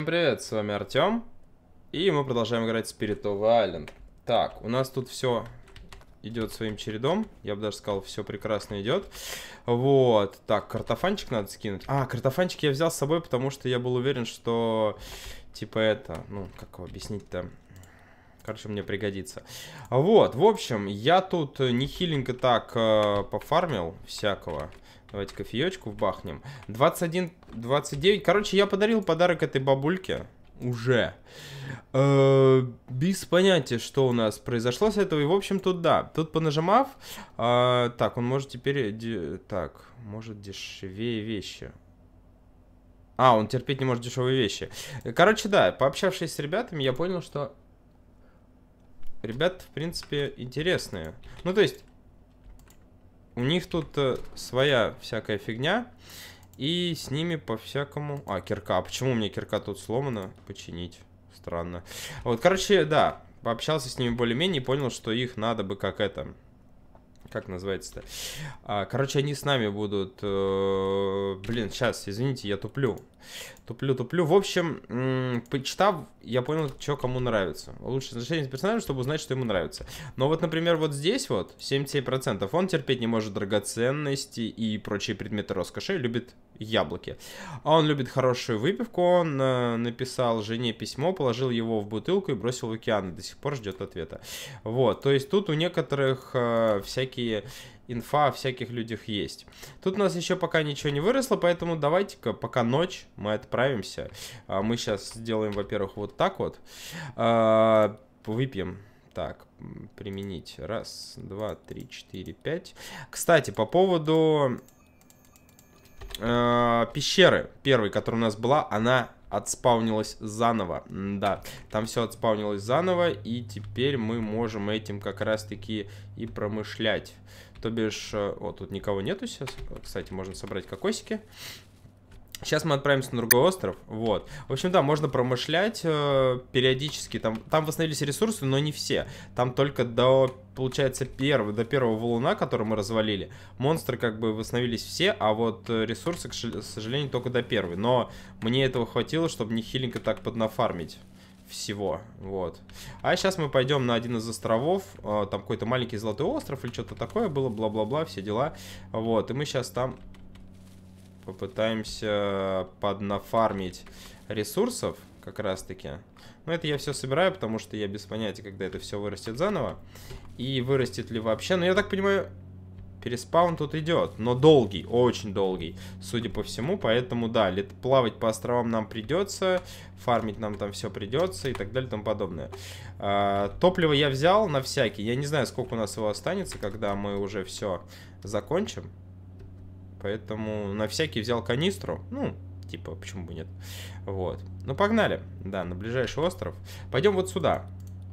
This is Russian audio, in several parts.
Всем привет, с вами Артем. И мы продолжаем играть в Spirit of Island. Так, у нас тут все идет своим чередом. Я бы даже сказал, все прекрасно идет. Вот. Так, картофанчик надо скинуть. А, картофанчик я взял с собой, потому что я был уверен, что... Типа это... Ну, как его объяснить-то? Короче, мне пригодится. Вот, в общем, я тут нехиленько так э, пофармил всякого. Давайте кофеечку вбахнем. 21, 29. Короче, я подарил подарок этой бабульке. Уже. Э, без понятия, что у нас произошло с этого. И, в общем, тут да. Тут понажимав... Э, так, он может теперь... Так, может дешевее вещи. А, он терпеть не может дешевые вещи. Короче, да, пообщавшись с ребятами, я понял, что ребята в принципе, интересные. Ну, то есть, у них тут э, своя всякая фигня. И с ними по-всякому... А, кирка. А почему у меня кирка тут сломана? Починить. Странно. Вот, короче, да. Пообщался с ними более-менее и понял, что их надо бы как это... Как называется-то? А, короче, они с нами будут... Э, блин, сейчас, извините, я туплю. Туплю, туплю. В общем, почитав, я понял, что кому нравится. Лучше значение персонажа, чтобы узнать, что ему нравится. Но вот, например, вот здесь вот 77%. Он терпеть не может драгоценности и прочие предметы роскоши, любит яблоки. А он любит хорошую выпивку. Он э, написал жене письмо, положил его в бутылку и бросил в океан. И до сих пор ждет ответа. Вот, то есть тут у некоторых э, всякие инфа о всяких людях есть. Тут у нас еще пока ничего не выросло, поэтому давайте-ка, пока ночь, мы отправимся. А, мы сейчас сделаем, во-первых, вот так вот. А, выпьем. Так, применить. Раз, два, три, четыре, пять. Кстати, по поводу э, пещеры первой, которая у нас была, она отспаунилась заново. Да, там все отспаунилось заново, и теперь мы можем этим как раз-таки и промышлять. То бишь, вот э, тут никого нету сейчас. Э, кстати, можно собрать кокосики. Сейчас мы отправимся на другой остров, вот. В общем, да, можно промышлять э, периодически. Там, там восстановились ресурсы, но не все. Там только до, получается, первого, до первого валуна, который мы развалили. Монстры как бы восстановились все, а вот э, ресурсы, к сожалению, только до первой. Но мне этого хватило, чтобы не хиленько так поднафармить всего, вот. А сейчас мы пойдем на один из островов, а, там какой-то маленький золотой остров или что-то такое было, бла-бла-бла, все дела, вот. И мы сейчас там попытаемся поднафармить ресурсов, как раз таки. Но это я все собираю, потому что я без понятия, когда это все вырастет заново. И вырастет ли вообще. Но я так понимаю, Переспаун тут идет, но долгий, очень долгий, судя по всему. Поэтому, да, лет плавать по островам нам придется, фармить нам там все придется и так далее и тому подобное. А, топливо я взял на всякий. Я не знаю, сколько у нас его останется, когда мы уже все закончим. Поэтому на всякий взял канистру. Ну, типа, почему бы нет. Вот. Ну, погнали. Да, на ближайший остров. Пойдем вот сюда.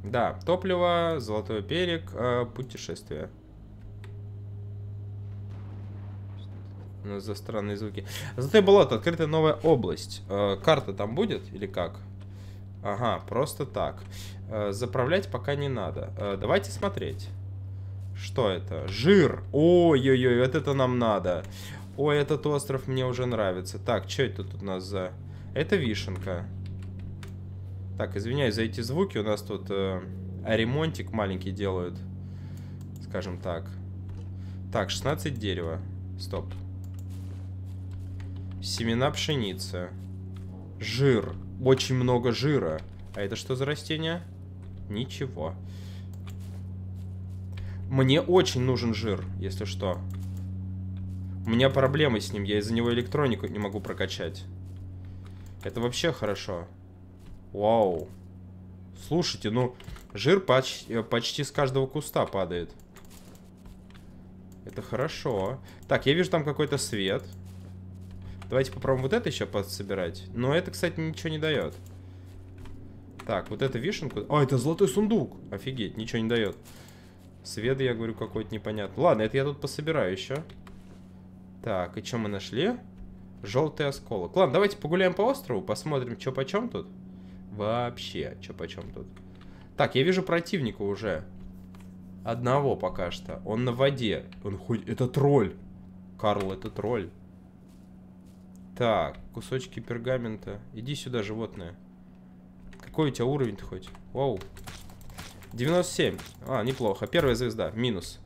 Да, топливо, золотой берег, э, путешествие. Э, за странные звуки. Зато Золотое болото, открытая новая область. Э, карта там будет или как? Ага, просто так. Э, заправлять пока не надо. Э, давайте смотреть. Что это? Жир. Ой-ой-ой, вот это нам надо. Ой, этот остров мне уже нравится. Так, что это тут у нас за... Это вишенка. Так, извиняюсь за эти звуки. У нас тут э, ремонтик маленький делают. Скажем так. Так, 16 дерева. Стоп. Семена пшеницы. Жир. Очень много жира. А это что за растение? Ничего. Мне очень нужен жир, если что. У меня проблемы с ним, я из-за него электронику не могу прокачать. Это вообще хорошо. Вау. Слушайте, ну, жир поч э, почти с каждого куста падает. Это хорошо. Так, я вижу там какой-то свет. Свет. Давайте попробуем вот это еще подсобирать. Но это, кстати, ничего не дает. Так, вот это вишенку... А, это золотой сундук! Офигеть, ничего не дает. Сведы, я говорю, какой-то непонятный. Ладно, это я тут пособираю еще. Так, и что мы нашли? Желтый осколок. Ладно, давайте погуляем по острову, посмотрим, что почем тут. Вообще, что почем тут. Так, я вижу противника уже. Одного пока что. Он на воде. Он хоть... Это тролль. Карл, это тролль. Так, кусочки пергамента. Иди сюда, животное. Какой у тебя уровень хоть? Вау. 97. А, неплохо. Первая звезда. Минус.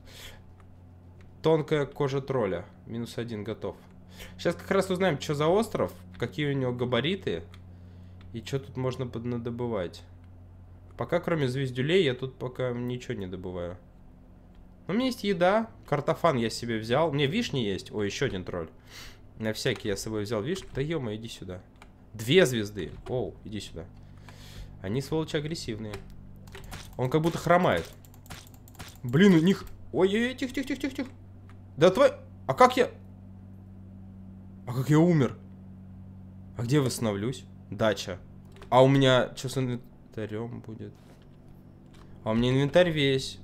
Тонкая кожа тролля. Минус один готов. Сейчас как раз узнаем, что за остров, какие у него габариты и что тут можно поднадобывать. Пока кроме звездюлей я тут пока ничего не добываю. у меня есть еда. Картофан я себе взял. Мне вишни есть. О, еще один тролль. На всякий я с собой взял, видишь? Да ё иди сюда. Две звезды. Оу, иди сюда. Они, сволочи, агрессивные. Он как будто хромает. Блин, у них... Ой-ой-ой, тихо-тихо-тихо-тихо. Да твой... А как я... А как я умер? А где восстановлюсь? Дача. А у меня... Что с инвентарем будет? А у меня инвентарь весь.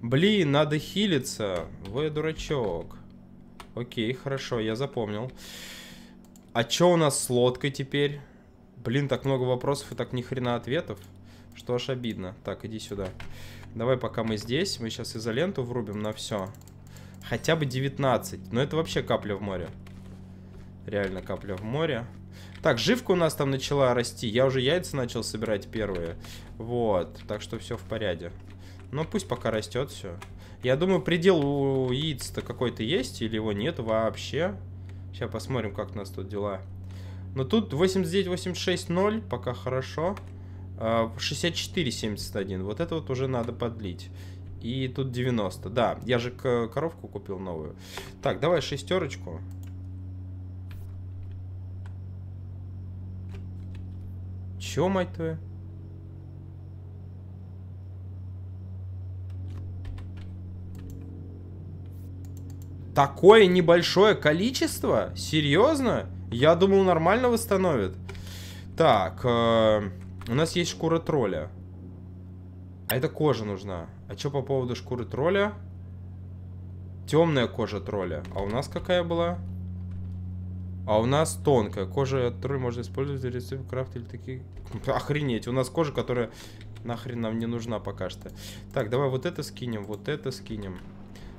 Блин, надо хилиться. Вы дурачок. Окей, хорошо, я запомнил. А что у нас с лодкой теперь? Блин, так много вопросов и так ни хрена ответов. Что ж, обидно. Так, иди сюда. Давай, пока мы здесь, мы сейчас изоленту врубим на все. Хотя бы 19. Но это вообще капля в море. Реально капля в море. Так, живка у нас там начала расти. Я уже яйца начал собирать первые. Вот, так что все в порядке. Но пусть пока растет все. Я думаю, предел у яиц-то какой-то есть или его нет вообще. Сейчас посмотрим, как у нас тут дела. Но тут 89, 86, 0, пока хорошо. 64, а, 71. Вот это вот уже надо подлить. И тут 90. Да, я же коровку купил новую. Так, давай шестерочку. Чё, мать твою? Такое небольшое количество? Серьезно? Я думал, нормально восстановит. Так, э, у нас есть шкура тролля. А это кожа нужна. А что по поводу шкуры тролля? Темная кожа тролля. А у нас какая была? А у нас тонкая. Кожа от тролля можно использовать для рецепта крафта или такие... Охренеть, у нас кожа, которая нахрен нам не нужна пока что. Так, давай вот это скинем, вот это скинем.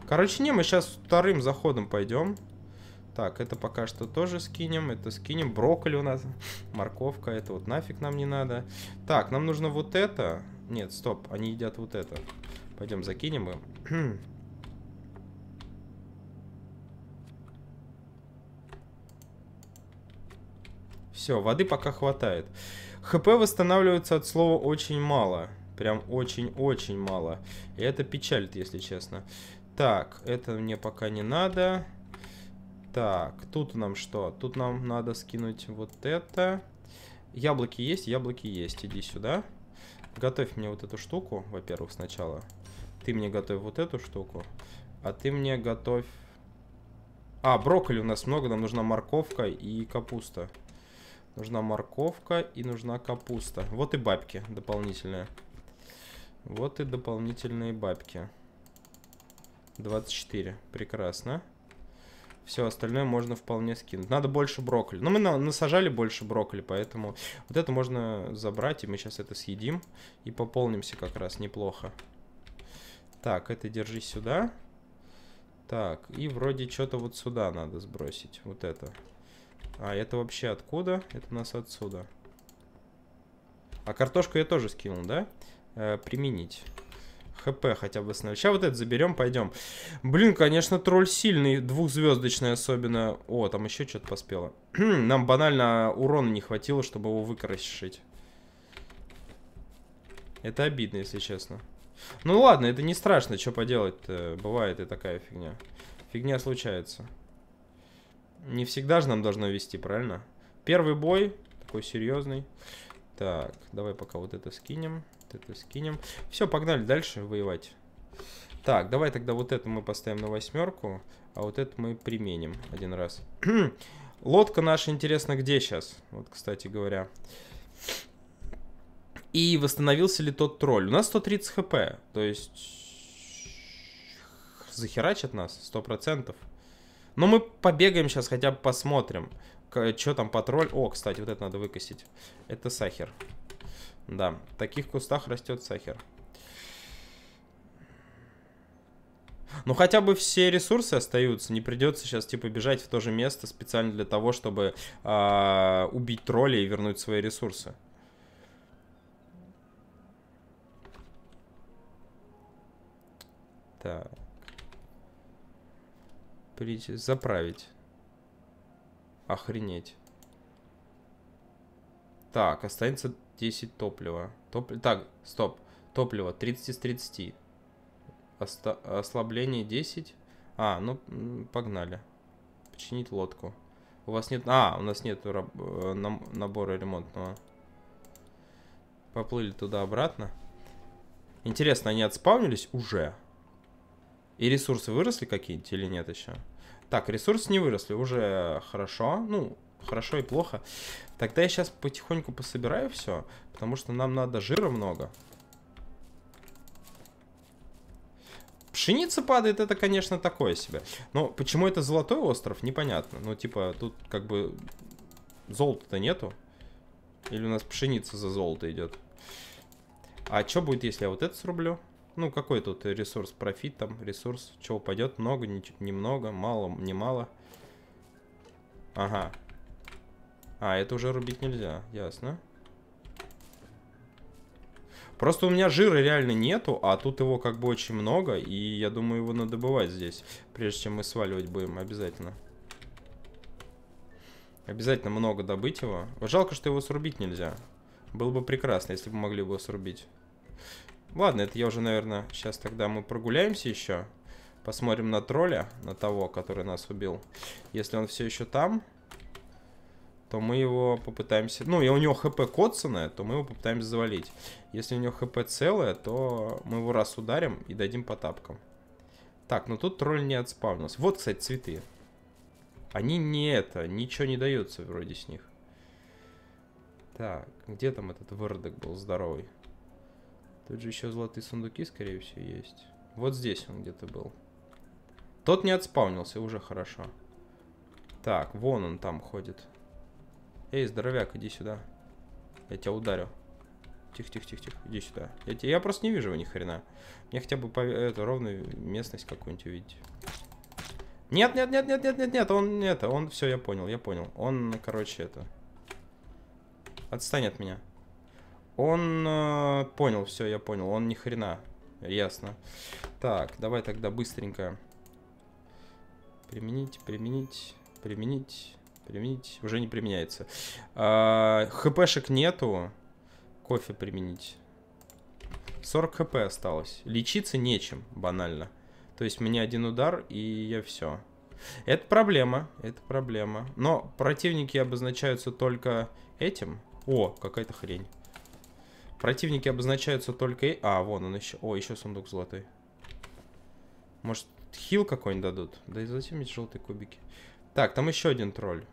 Короче, не, мы сейчас вторым заходом пойдем. Так, это пока что тоже скинем. Это скинем. Брокколи у нас. Морковка. Это вот нафиг нам не надо. Так, нам нужно вот это. Нет, стоп. Они едят вот это. Пойдем закинем им. Все, воды пока хватает. ХП восстанавливается от слова очень мало. Прям очень-очень мало. И это печалит, если честно. Так, это мне пока не надо. Так, тут нам что? Тут нам надо скинуть вот это. Яблоки есть, яблоки есть. Иди сюда. Готовь мне вот эту штуку, во-первых, сначала. Ты мне готовь вот эту штуку. А ты мне готовь... А, брокколи у нас много. Нам нужна морковка и капуста. Нужна морковка и нужна капуста. Вот и бабки дополнительные. Вот и дополнительные бабки. Бабки. 24. Прекрасно. Все остальное можно вполне скинуть. Надо больше брокколи. Но ну, мы насажали больше брокколи, поэтому вот это можно забрать, и мы сейчас это съедим. И пополнимся как раз неплохо. Так, это держи сюда. Так, и вроде что-то вот сюда надо сбросить. Вот это. А, это вообще откуда? Это у нас отсюда. А картошку я тоже скинул, да? Э, применить. ХП хотя бы остановить. Сейчас вот это заберем, пойдем. Блин, конечно, тролль сильный, двухзвездочный особенно. О, там еще что-то поспело. Нам банально урона не хватило, чтобы его выкрошить. Это обидно, если честно. Ну ладно, это не страшно, что поделать-то. Бывает и такая фигня. Фигня случается. Не всегда же нам должно вести, правильно? Первый бой, такой серьезный. Так, давай пока вот это скинем это скинем. Все, погнали дальше воевать. Так, давай тогда вот это мы поставим на восьмерку, а вот это мы применим один раз. Лодка наша, интересно, где сейчас? Вот, кстати говоря. И восстановился ли тот тролль? У нас 130 хп, то есть захерачат нас 100%. Но мы побегаем сейчас, хотя бы посмотрим, что там по тролль. О, кстати, вот это надо выкосить. Это сахар. Да, в таких кустах растет сахар. Ну хотя бы все ресурсы остаются, не придется сейчас типа бежать в то же место специально для того, чтобы э, убить тролля и вернуть свои ресурсы. Так. Прийти, заправить. Охренеть. Так, останется 10 топлива. Топ... Так, стоп. Топливо 30 из 30. Оста... Ослабление 10. А, ну, погнали. Починить лодку. У вас нет... А, у нас нет раб... Э, набора ремонтного. Поплыли туда-обратно. Интересно, они отспавнились уже? И ресурсы выросли какие-нибудь или нет еще? Так, ресурсы не выросли, уже хорошо. Ну, хорошо и плохо. Тогда я сейчас потихоньку пособираю все, потому что нам надо жира много. Пшеница падает, это, конечно, такое себе. Но почему это золотой остров, непонятно. Ну, типа, тут как бы золота-то нету. Или у нас пшеница за золото идет. А что будет, если я вот это срублю? Ну, какой тут ресурс, профит там, ресурс, что упадет, много, немного, мало, немало. Ага, а, это уже рубить нельзя, ясно. Просто у меня жира реально нету, а тут его как бы очень много, и я думаю, его надо добывать здесь, прежде чем мы сваливать будем, обязательно. Обязательно много добыть его. Жалко, что его срубить нельзя. Было бы прекрасно, если бы могли его срубить. Ладно, это я уже, наверное, сейчас тогда мы прогуляемся еще. Посмотрим на тролля, на того, который нас убил. Если он все еще там, то мы его попытаемся... Ну, и у него хп коцанное, то мы его попытаемся завалить. Если у него хп целое, то мы его раз ударим и дадим по тапкам. Так, ну тут тролль не отспавнился. Вот, кстати, цветы. Они не это, ничего не дается вроде с них. Так, где там этот выродок был здоровый? Тут же еще золотые сундуки, скорее всего, есть. Вот здесь он где-то был. Тот не отспавнился, уже хорошо. Так, вон он там ходит. Эй, здоровяк, иди сюда. Я тебя ударю. Тихо, тихо, тихо, тихо. Иди сюда. Я, тебя, я просто не вижу его ни хрена. Мне хотя бы это, ровную местность какую-нибудь увидеть. Нет, нет, нет, нет, нет, нет, нет, он это, он, все, я понял, я понял. Он, короче, это. Отстань от меня. Он э, понял, все, я понял. Он ни хрена. Ясно. Так, давай тогда быстренько. Применить, применить, применить. Применить уже не применяется. А, хпшек нету. Кофе применить. 40 хп осталось. Лечиться нечем, банально. То есть мне один удар, и я все. Это проблема, это проблема. Но противники обозначаются только этим. О, какая-то хрень. Противники обозначаются только... Э, а, вон он еще. О, еще сундук золотой. Может, хил какой-нибудь дадут? Да и зачем эти желтые кубики? Так, там еще один тролль.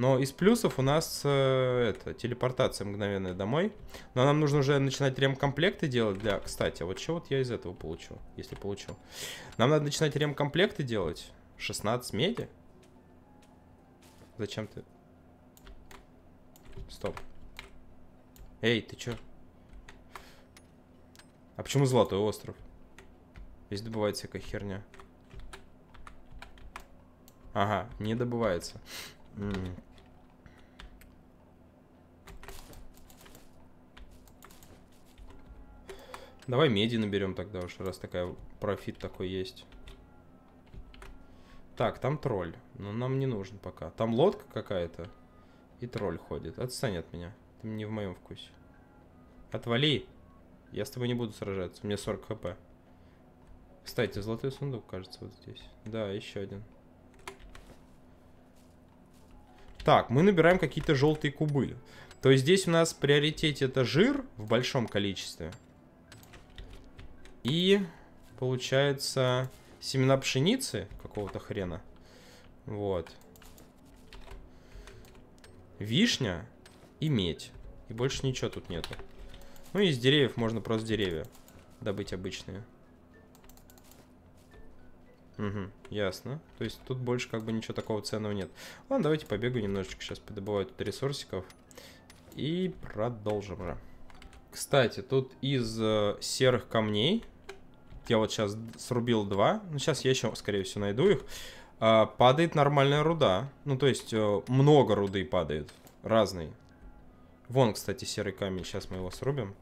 Но из плюсов у нас э, это, телепортация мгновенная домой. Но нам нужно уже начинать ремкомплекты делать для... Кстати, а вот что вот я из этого получу, если получу? Нам надо начинать ремкомплекты делать. 16 меди? Зачем ты? Стоп. Эй, ты чё? А почему Золотой остров? Здесь добывается всякая херня. Ага, не добывается. Давай меди наберем тогда уж, раз такая профит такой есть. Так, там тролль. Но нам не нужен пока. Там лодка какая-то. И тролль ходит. Отстань от меня. Ты не в моем вкусе. Отвали. Я с тобой не буду сражаться. У меня 40 хп. Кстати, золотой сундук, кажется, вот здесь. Да, еще один. Так, мы набираем какие-то желтые кубы. То есть здесь у нас приоритет это жир в большом количестве и, получается, семена пшеницы какого-то хрена. Вот. Вишня и медь. И больше ничего тут нету. Ну и из деревьев можно просто деревья добыть обычные. Угу, ясно. То есть тут больше как бы ничего такого ценного нет. Ладно, давайте побегу немножечко сейчас, подобываю тут ресурсиков. И продолжим же. Кстати, тут из э, серых камней, я вот сейчас срубил два, ну сейчас я еще, скорее всего, найду их, э, падает нормальная руда. Ну, то есть э, много руды падает, разной. Вон, кстати, серый камень, сейчас мы его срубим.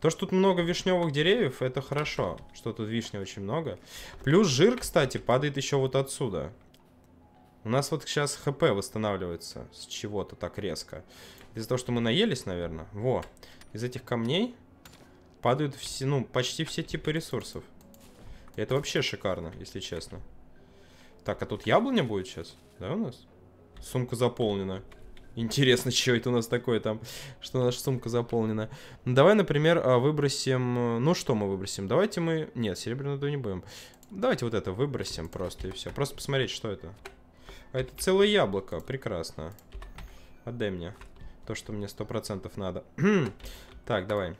То, что тут много вишневых деревьев, это хорошо, что тут вишни очень много. Плюс жир, кстати, падает еще вот отсюда. У нас вот сейчас хп восстанавливается с чего-то так резко. Из-за того, что мы наелись, наверное. Во из этих камней падают все, ну, почти все типы ресурсов. И это вообще шикарно, если честно. Так, а тут яблоня будет сейчас, да, у нас? Сумка заполнена. Интересно, что это у нас такое там, что наша сумка заполнена. Ну, давай, например, а, выбросим... Э, ну, что мы выбросим? Давайте мы... Нет, серебряную не будем. Давайте вот это выбросим просто и все. Просто посмотреть, что это. А это целое яблоко. Прекрасно. Отдай мне. То, что мне сто процентов надо. так, давай.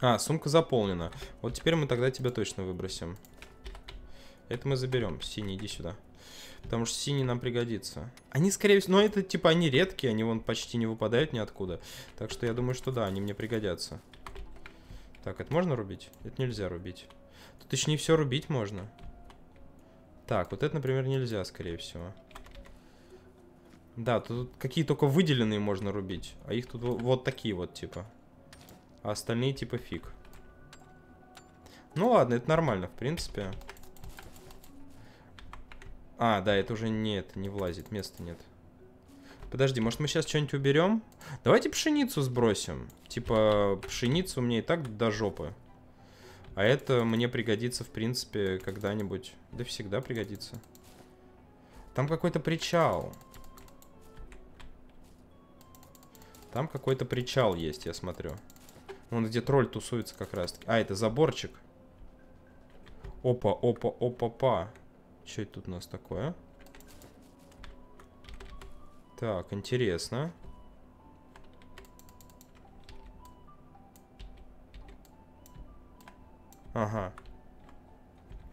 А, сумка заполнена. Вот теперь мы тогда тебя точно выбросим. Это мы заберем. Синий, иди сюда. Потому что синий нам пригодится. Они, скорее всего... Но это, типа, они редкие. Они, вон, почти не выпадают ниоткуда. Так что я думаю, что да, они мне пригодятся. Так, это можно рубить? Это нельзя рубить. Тут еще не все рубить можно. Так, вот это, например, нельзя, скорее всего. Да, тут какие только выделенные можно рубить. А их тут вот такие вот, типа. А остальные, типа, фиг. Ну ладно, это нормально, в принципе. А, да, это уже нет, не влазит, места нет. Подожди, может мы сейчас что-нибудь уберем? Давайте пшеницу сбросим. Типа, пшеницу мне и так до жопы. А это мне пригодится, в принципе, когда-нибудь. Да всегда пригодится. Там какой-то причал. Там какой-то причал есть, я смотрю. Вон где тролль тусуется как раз таки. А, это заборчик. Опа, опа, опа, па. Что это тут у нас такое? Так, интересно. Ага.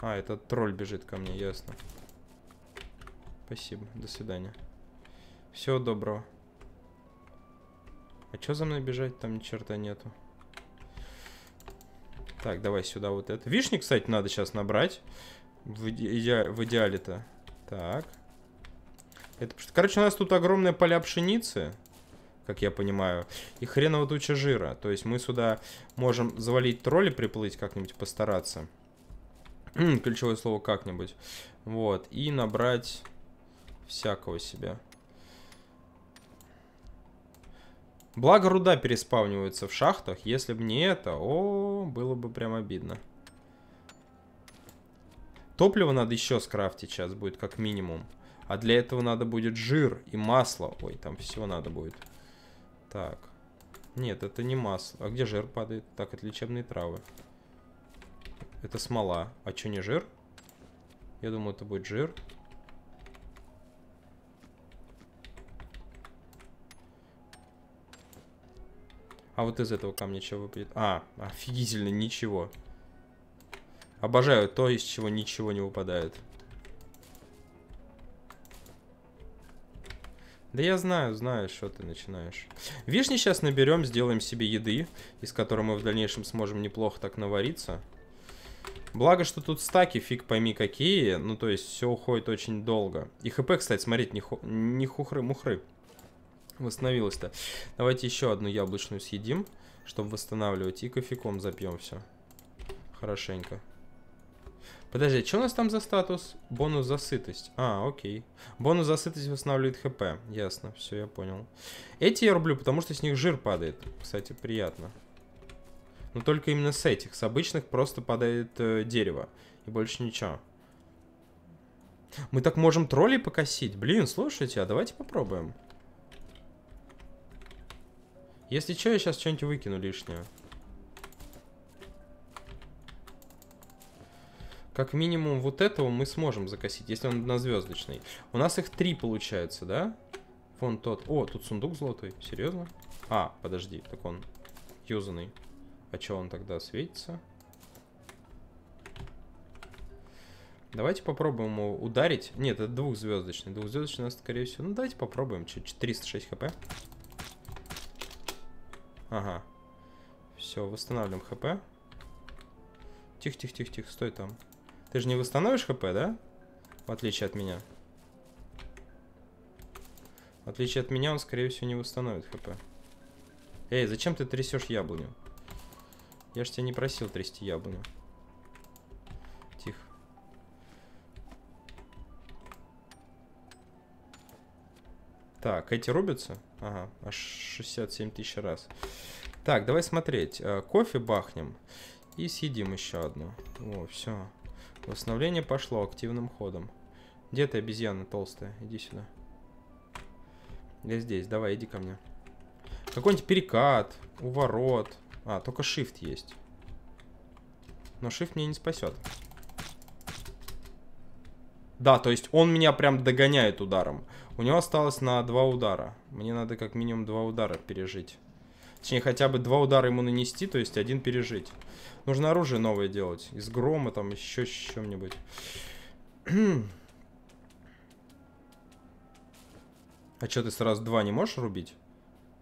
А, этот тролль бежит ко мне, ясно. Спасибо, до свидания. Всего доброго. А чё за мной бежать? Там ни черта нету. Так, давай сюда вот это. Вишни, кстати, надо сейчас набрать. В, иде... в идеале-то. Так. Это... Короче, у нас тут огромные поля пшеницы как я понимаю, и хреново туча жира. То есть мы сюда можем завалить тролли, приплыть как-нибудь, постараться. Ключевое слово как-нибудь. Вот, и набрать всякого себя. Благо руда переспавнивается в шахтах. Если бы не это, о, было бы прям обидно. Топливо надо еще скрафтить сейчас будет как минимум. А для этого надо будет жир и масло. Ой, там всего надо будет. Так. Нет, это не масло. А где жир падает? Так, это лечебные травы. Это смола. А что не жир? Я думаю, это будет жир. А вот из этого камня чего выпадет? А, офигительно, ничего. Обожаю то, из чего ничего не выпадает. Да я знаю, знаю, что ты начинаешь. Вишни сейчас наберем, сделаем себе еды, из которой мы в дальнейшем сможем неплохо так навариться. Благо, что тут стаки, фиг пойми какие, ну то есть все уходит очень долго. И хп, кстати, смотреть, не, ху... не хухры-мухры. Восстановилось-то. Давайте еще одну яблочную съедим, чтобы восстанавливать. И кофеком запьем все. Хорошенько. Подожди, а что у нас там за статус? Бонус за сытость. А, окей. Бонус за сытость восстанавливает хп. Ясно, все, я понял. Эти я рублю, потому что с них жир падает. Кстати, приятно. Но только именно с этих. С обычных просто падает э, дерево. И больше ничего. Мы так можем троллей покосить? Блин, слушайте, а давайте попробуем. Если что, я сейчас что-нибудь выкину лишнее. Как минимум вот этого мы сможем закосить, если он однозвездочный. У нас их три получается, да? Вон тот. О, тут сундук золотой. Серьезно? А, подожди, так он юзанный. А чё он тогда светится? Давайте попробуем его ударить. Нет, это двухзвездочный. Двухзвездочный у нас, скорее всего. Ну, давайте попробуем. Чуть 306 хп. Ага. Все, восстанавливаем хп. Тихо-тихо-тихо-тихо, стой там. Ты же не восстановишь хп, да? В отличие от меня. В отличие от меня, он, скорее всего, не восстановит хп. Эй, зачем ты трясешь яблоню? Я же тебя не просил трясти яблоню. Так, эти рубятся? Ага, аж 67 тысяч раз. Так, давай смотреть. Э, кофе бахнем. И съедим еще одну. О, все. Восстановление пошло активным ходом. Где ты, обезьяна толстая? Иди сюда. Я здесь. Давай, иди ко мне. Какой-нибудь перекат, уворот. А, только shift есть. Но shift меня не спасет. Да, то есть он меня прям догоняет ударом. У него осталось на два удара. Мне надо как минимум два удара пережить. Точнее, хотя бы два удара ему нанести, то есть один пережить. Нужно оружие новое делать. Из грома, там, еще чем-нибудь. а что, ты сразу два не можешь рубить?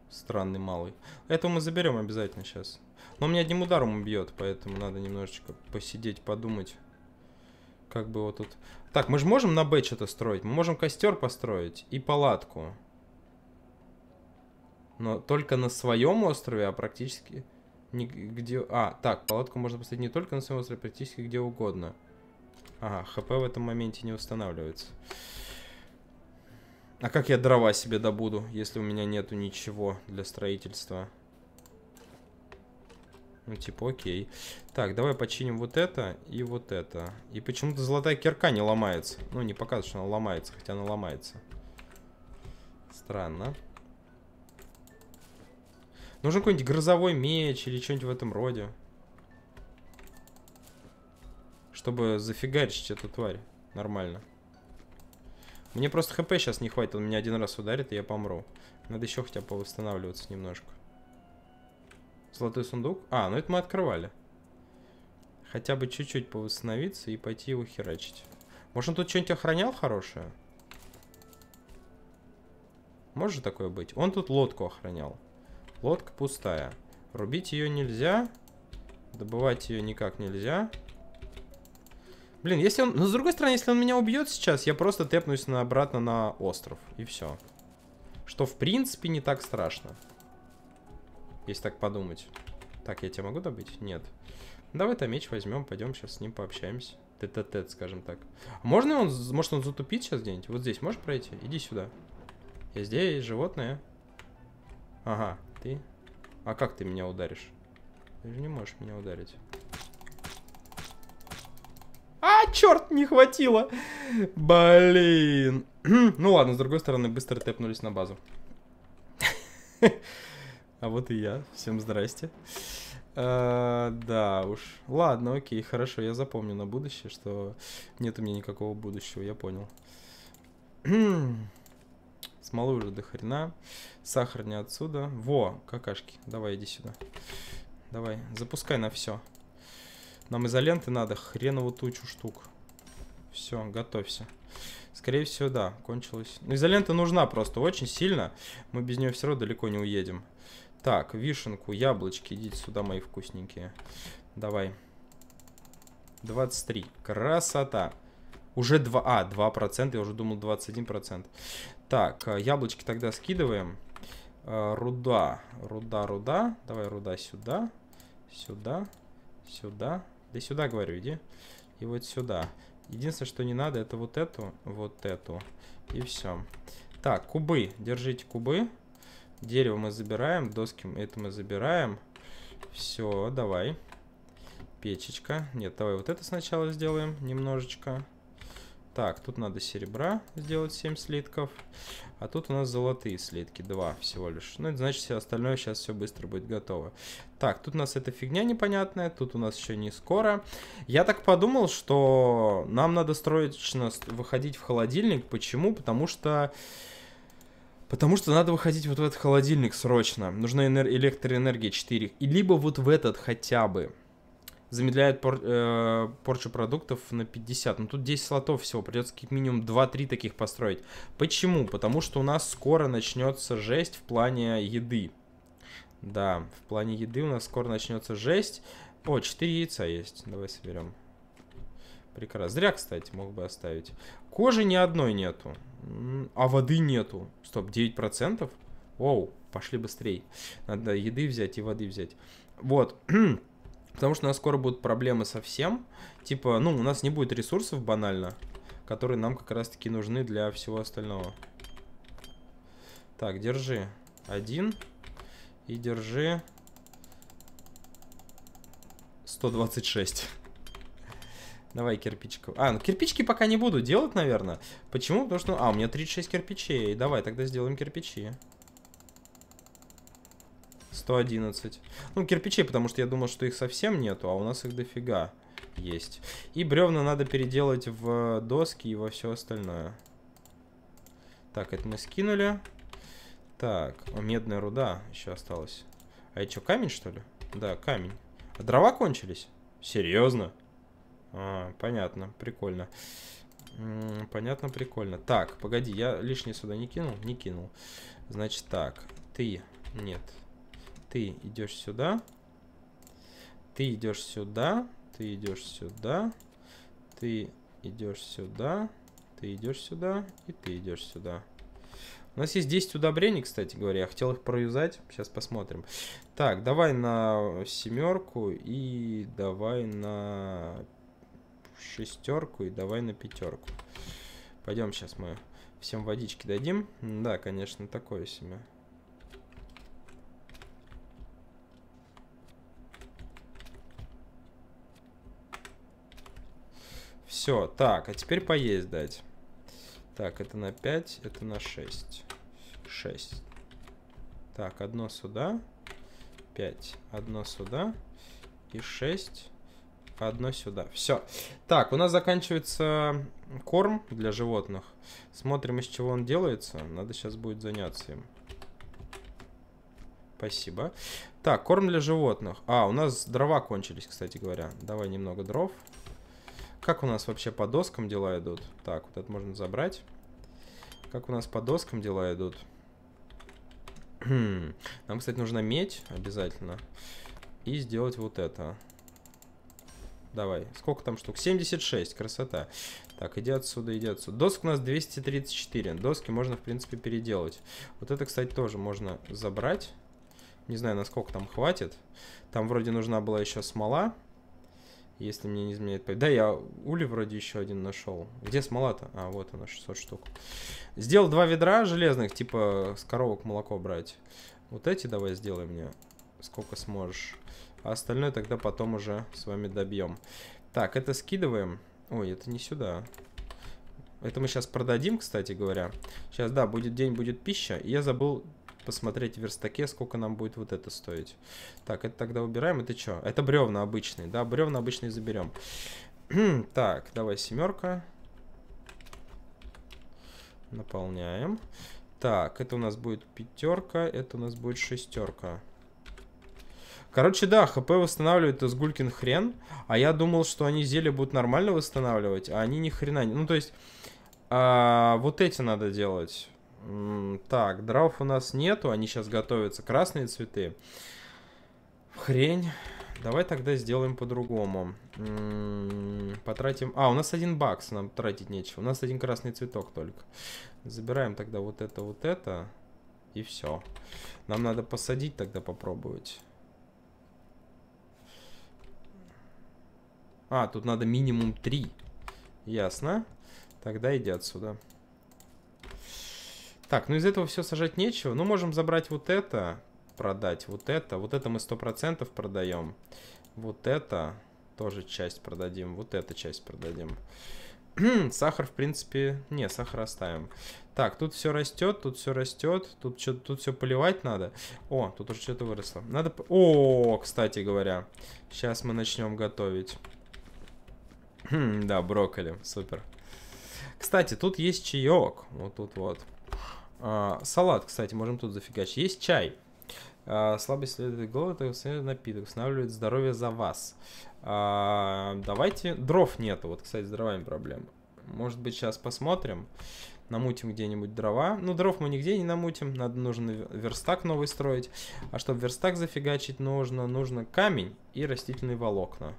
Странный малый. Это мы заберем обязательно сейчас. Но меня одним ударом убьет, поэтому надо немножечко посидеть, подумать как бы вот тут... Так, мы же можем на Б что-то строить. Мы можем костер построить и палатку. Но только на своем острове, а практически нигде... А, так, палатку можно поставить не только на своем острове, а практически где угодно. Ага, хп в этом моменте не устанавливается. А как я дрова себе добуду, если у меня нету ничего для строительства? Ну, типа, окей. Так, давай починим вот это и вот это. И почему-то золотая кирка не ломается. Ну, не показывает, что она ломается, хотя она ломается. Странно. Нужен какой-нибудь грозовой меч или что-нибудь в этом роде. Чтобы зафигарить эту тварь нормально. Мне просто хп сейчас не хватит, он меня один раз ударит, и я помру. Надо еще хотя бы восстанавливаться немножко. Золотой сундук. А, ну это мы открывали. Хотя бы чуть-чуть повосстановиться и пойти его херачить. Может, он тут что-нибудь охранял хорошее? Может же такое быть? Он тут лодку охранял. Лодка пустая. Рубить ее нельзя. Добывать ее никак нельзя. Блин, если он... Но ну, с другой стороны, если он меня убьет сейчас, я просто тэпнусь на... обратно на остров. И все. Что, в принципе, не так страшно. Если так подумать. Так, я тебя могу добыть? Нет. Ну, Давай-то меч возьмем, пойдем сейчас с ним пообщаемся. Тет-тет, скажем так. Можно он, может он затупить сейчас где-нибудь? Вот здесь можешь пройти? Иди сюда. Я здесь, животное. Ага, ты. А как ты меня ударишь? Ты же не можешь меня ударить. А, черт, не хватило. Блин. ну ладно, с другой стороны, быстро тэпнулись на базу. А вот и я. Всем здрасте. А, да уж. Ладно, окей, хорошо, я запомню на будущее, что нет у меня никакого будущего, я понял. Смолы уже до хрена. Сахар не отсюда. Во, какашки. Давай, иди сюда. Давай, запускай на все. Нам изоленты надо хренову тучу штук. Все, готовься. Скорее всего, да, кончилось. изолента нужна просто очень сильно. Мы без нее все равно далеко не уедем. Так, вишенку, яблочки, идите сюда, мои вкусненькие. Давай. 23. Красота. Уже 2... А, 2%, я уже думал 21%. Так, э, яблочки тогда скидываем. Э, руда, руда, руда. Давай руда сюда, сюда, сюда. Да сюда, говорю, иди. И вот сюда. Единственное, что не надо, это вот эту, вот эту. И все. Так, кубы. Держите кубы. Дерево мы забираем, доски это мы забираем. Все, давай. Печечка. Нет, давай вот это сначала сделаем немножечко. Так, тут надо серебра сделать 7 слитков. А тут у нас золотые слитки, 2 всего лишь. Ну, это значит, все остальное сейчас все быстро будет готово. Так, тут у нас эта фигня непонятная, тут у нас еще не скоро. Я так подумал, что нам надо строечно выходить в холодильник. Почему? Потому что... Потому что надо выходить вот в этот холодильник срочно. Нужна энер- электроэнергия 4. И либо вот в этот хотя бы. Замедляет пор- э- порчу продуктов на 50. Но ну, тут 10 слотов всего. Придется как минимум 2-3 таких построить. Почему? Потому что у нас скоро начнется жесть в плане еды. Да, в плане еды у нас скоро начнется жесть. О, 4 яйца есть. Давай соберем. Прекрасно. Зря, кстати, мог бы оставить. Кожи ни одной нету. А воды нету. Стоп, 9%? Оу, пошли быстрее. Надо еды взять и воды взять. Вот. Потому что у нас скоро будут проблемы со всем. Типа, ну, у нас не будет ресурсов банально, которые нам как раз-таки нужны для всего остального. Так, держи. Один. И держи... 126. Давай кирпичиков. А, ну кирпичики пока не буду делать, наверное. Почему? Потому что... А, у меня 36 кирпичей. Давай, тогда сделаем кирпичи. 111. Ну, кирпичей, потому что я думал, что их совсем нету, а у нас их дофига есть. И бревна надо переделать в доски и во все остальное. Так, это мы скинули. Так, медная руда еще осталась. А это что, камень, что ли? Да, камень. А дрова кончились? Серьезно? А, понятно, прикольно. Понятно, прикольно. Так, погоди, я лишнее сюда не кинул? Не кинул. Значит так, ты... Нет. Ты идешь сюда. Ты идешь сюда. Ты идешь сюда. Ты идешь сюда. Ты идешь сюда. И ты идешь сюда. У нас есть 10 удобрений, кстати говоря. Я хотел их проюзать. Сейчас посмотрим. Так, давай на семерку и давай на шестерку и давай на пятерку. Пойдем сейчас мы всем водички дадим. Да, конечно, такое себе. Все, так, а теперь поесть дать. Так, это на 5, это на 6. 6. Так, одно сюда. 5. Одно сюда. И 6. Одно сюда. Все. Так, у нас заканчивается корм для животных. Смотрим, из чего он делается. Надо сейчас будет заняться им. Спасибо. Так, корм для животных. А, у нас дрова кончились, кстати говоря. Давай немного дров. Как у нас вообще по доскам дела идут? Так, вот это можно забрать. Как у нас по доскам дела идут? Хм. Нам, кстати, нужна медь обязательно. И сделать вот это. Давай. Сколько там штук? 76. Красота. Так, иди отсюда, иди отсюда. Доск у нас 234. Доски можно, в принципе, переделать. Вот это, кстати, тоже можно забрать. Не знаю, насколько там хватит. Там вроде нужна была еще смола. Если мне не изменяет память. Да, я ули вроде еще один нашел. Где смола-то? А, вот она, 600 штук. Сделал два ведра железных, типа с коровок молоко брать. Вот эти давай сделай мне. Сколько сможешь. А остальное тогда потом уже с вами добьем. Так, это скидываем. Ой, это не сюда. Это мы сейчас продадим, кстати говоря. Сейчас, да, будет день, будет пища. И я забыл посмотреть в верстаке, сколько нам будет вот это стоить. Так, это тогда убираем. Это что? Это бревна обычные, да? Бревна обычные заберем. так, давай семерка. Наполняем. Так, это у нас будет пятерка, это у нас будет шестерка. Короче, да, хп восстанавливает с Гулькин хрен, а я думал, что они зелья будут нормально восстанавливать, а они ни хрена не... Ну, то есть, а, вот эти надо делать. Так, дров у нас нету, они сейчас готовятся. Красные цветы. Хрень. Давай тогда сделаем по-другому. Потратим... А, у нас один бакс, нам тратить нечего. У нас один красный цветок только. Забираем тогда вот это, вот это. И все. Нам надо посадить тогда попробовать. А, тут надо минимум три. Ясно. Тогда иди отсюда. Так, ну из этого все сажать нечего. Ну, можем забрать вот это, продать вот это. Вот это мы 100% продаем. Вот это тоже часть продадим. Вот эта часть продадим. Хм, сахар, в принципе... Не, сахар оставим. Так, тут все растет, тут все растет. Тут, что тут все поливать надо. О, тут уже что-то выросло. Надо... О, кстати говоря. Сейчас мы начнем готовить. Хм, да, брокколи, супер. Кстати, тут есть чаек, вот тут вот. А, салат, кстати, можем тут зафигачить. Есть чай. А, слабость следует голову, это напиток, устанавливает здоровье за вас. А, давайте, дров нету, вот, кстати, с дровами проблема. Может быть, сейчас посмотрим. Намутим где-нибудь дрова. Ну, дров мы нигде не намутим. Надо нужно верстак новый строить. А чтобы верстак зафигачить, нужно, нужно камень и растительные волокна.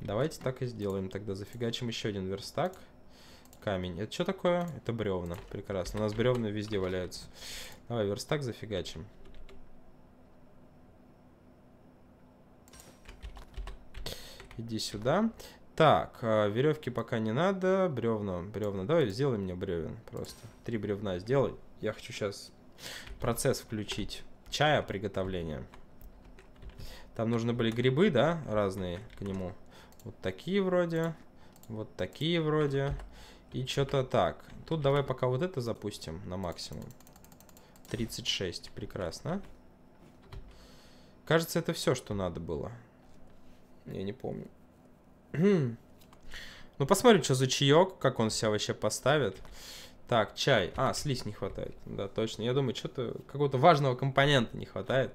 Давайте так и сделаем. Тогда зафигачим еще один верстак. Камень. Это что такое? Это бревна. Прекрасно. У нас бревна везде валяются. Давай верстак зафигачим. Иди сюда. Так, а, веревки пока не надо. Бревна, бревна. Давай сделай мне бревен просто. Три бревна сделай. Я хочу сейчас процесс включить. Чая приготовления. Там нужны были грибы, да, разные к нему. Вот такие вроде. Вот такие вроде. И что-то так. Тут давай пока вот это запустим на максимум. 36. Прекрасно. Кажется, это все, что надо было. Я не помню. Хм. ну, посмотрим, что за чаек, как он себя вообще поставит. Так, чай. А, слизь не хватает. Да, точно. Я думаю, что-то какого-то важного компонента не хватает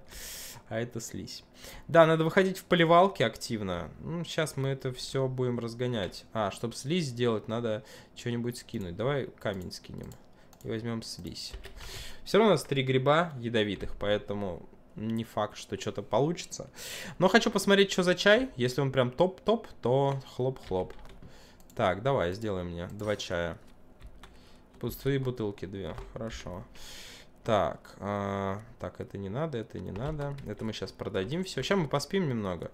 а это слизь. Да, надо выходить в поливалки активно. Ну, сейчас мы это все будем разгонять. А, чтобы слизь сделать, надо что-нибудь скинуть. Давай камень скинем и возьмем слизь. Все равно у нас три гриба ядовитых, поэтому не факт, что что-то получится. Но хочу посмотреть, что за чай. Если он прям топ-топ, то хлоп-хлоп. Так, давай, сделай мне два чая. Пустые бутылки две, хорошо. Хорошо. Так, э, так, это не надо, это не надо. Это мы сейчас продадим все. Сейчас мы поспим немного.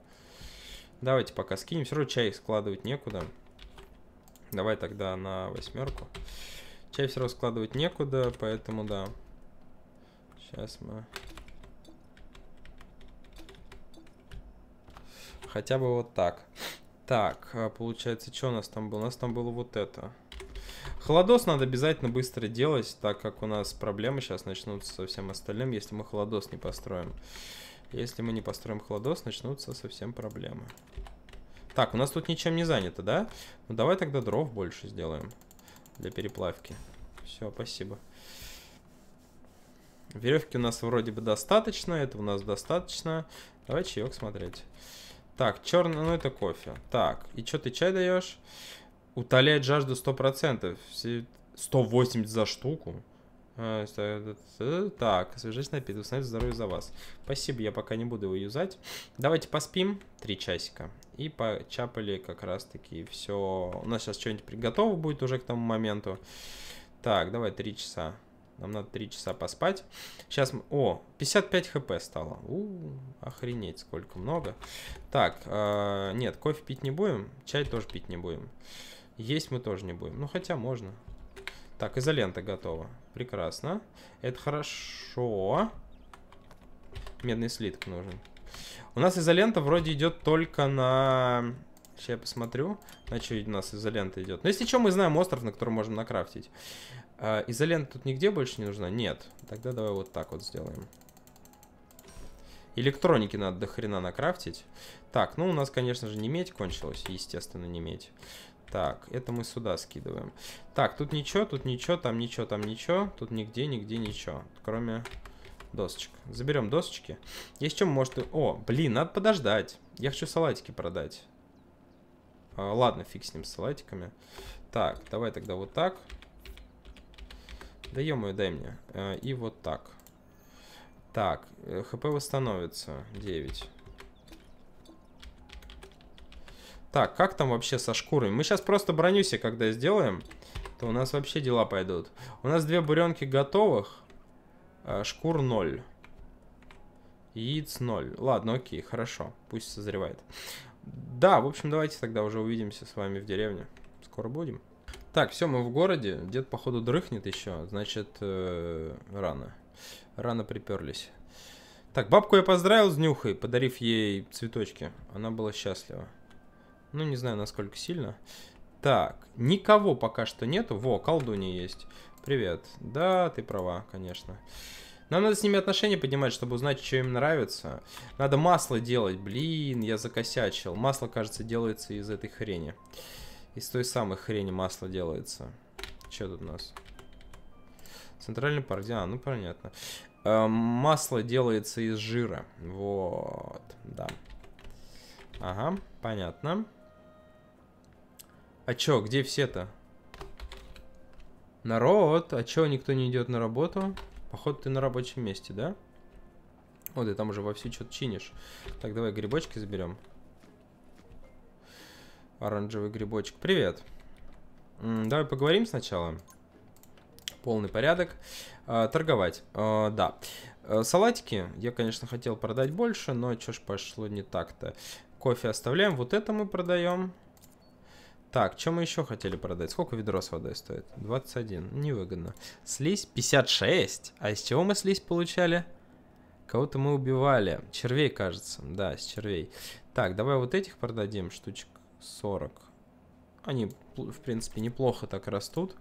Давайте пока скинем. Все равно чай складывать некуда. Давай тогда на восьмерку. Чай все равно складывать некуда, поэтому да. Сейчас мы... Хотя бы вот так. Так, а, получается, что у нас там было? У нас там было вот это. Холодос надо обязательно быстро делать, так как у нас проблемы сейчас начнутся со всем остальным, если мы холодос не построим. Если мы не построим холодос, начнутся совсем проблемы. Так, у нас тут ничем не занято, да? Ну давай тогда дров больше сделаем для переплавки. Все, спасибо. Веревки у нас вроде бы достаточно, это у нас достаточно. Давай чаек смотреть. Так, черный, ну это кофе. Так, и что ты чай даешь? утоляет жажду 100%. 180 за штуку. А, так, освежить напиток, восстановить здоровье за вас. Спасибо, я пока не буду его юзать. Давайте поспим 3 часика. И почапали как раз-таки все. У нас сейчас что-нибудь готово будет уже к тому моменту. Так, давай 3 часа. Нам надо 3 часа поспать. Сейчас... О, 55 хп стало. У, охренеть, сколько много. Так, э, нет, кофе пить не будем. Чай тоже пить не будем. Есть мы тоже не будем. Ну, хотя можно. Так, изолента готова. Прекрасно. Это хорошо. Медный слиток нужен. У нас изолента вроде идет только на... Сейчас я посмотрю, на что у нас изолента идет. Но ну, если что, мы знаем остров, на котором можем накрафтить. А, изолента тут нигде больше не нужна? Нет. Тогда давай вот так вот сделаем. Электроники надо до хрена накрафтить. Так, ну у нас, конечно же, не медь кончилась. Естественно, не медь. Так, это мы сюда скидываем. Так, тут ничего, тут ничего, там ничего, там ничего. Тут нигде, нигде ничего. Кроме досочек. Заберем досочки. Есть чем может... О, блин, надо подождать. Я хочу салатики продать. А, ладно, фиг с ним, с салатиками. Так, давай тогда вот так. Да ё дай мне. Э, и вот так. Так, э, хп восстановится. 9. Так, как там вообще со шкурой? Мы сейчас просто бронюси, когда сделаем, то у нас вообще дела пойдут. У нас две буренки готовых. Э, шкур 0. Яиц 0. Ладно, окей, хорошо. Пусть созревает. Да, в общем, давайте тогда уже увидимся с вами в деревне. Скоро будем. Так, все, мы в городе. Дед, походу, дрыхнет еще. Значит, э, рано. Рано приперлись. Так, бабку я поздравил с Нюхой, подарив ей цветочки. Она была счастлива. Ну, не знаю, насколько сильно. Так, никого пока что нету. Во, колдунья есть. Привет. Да, ты права, конечно. Нам надо с ними отношения поднимать, чтобы узнать, что им нравится. Надо масло делать. Блин, я закосячил. Масло, кажется, делается из этой хрени. Из той самой хрени масло делается. Что тут у нас? Центральный парк. А, ну понятно. Э, масло делается из жира. Вот, да. Ага, понятно. Понятно. А чё, где все-то? Народ, а чё никто не идет на работу? Походу ты на рабочем месте, да? Вот ты там уже вовсю что-то чинишь. Так, давай грибочки заберем. Оранжевый грибочек. Привет. давай поговорим сначала. Полный порядок. А, торговать. А, да. Э, салатики я, конечно, хотел продать больше, но чё ж пошло не так-то. Кофе оставляем. Вот это мы продаем. Так, что мы еще хотели продать? Сколько ведро с водой стоит? 21. Невыгодно. Слизь 56. А из чего мы слизь получали? Кого-то мы убивали. Червей, кажется. Да, с червей. Так, давай вот этих продадим, штучек 40. Они, в принципе, неплохо так растут.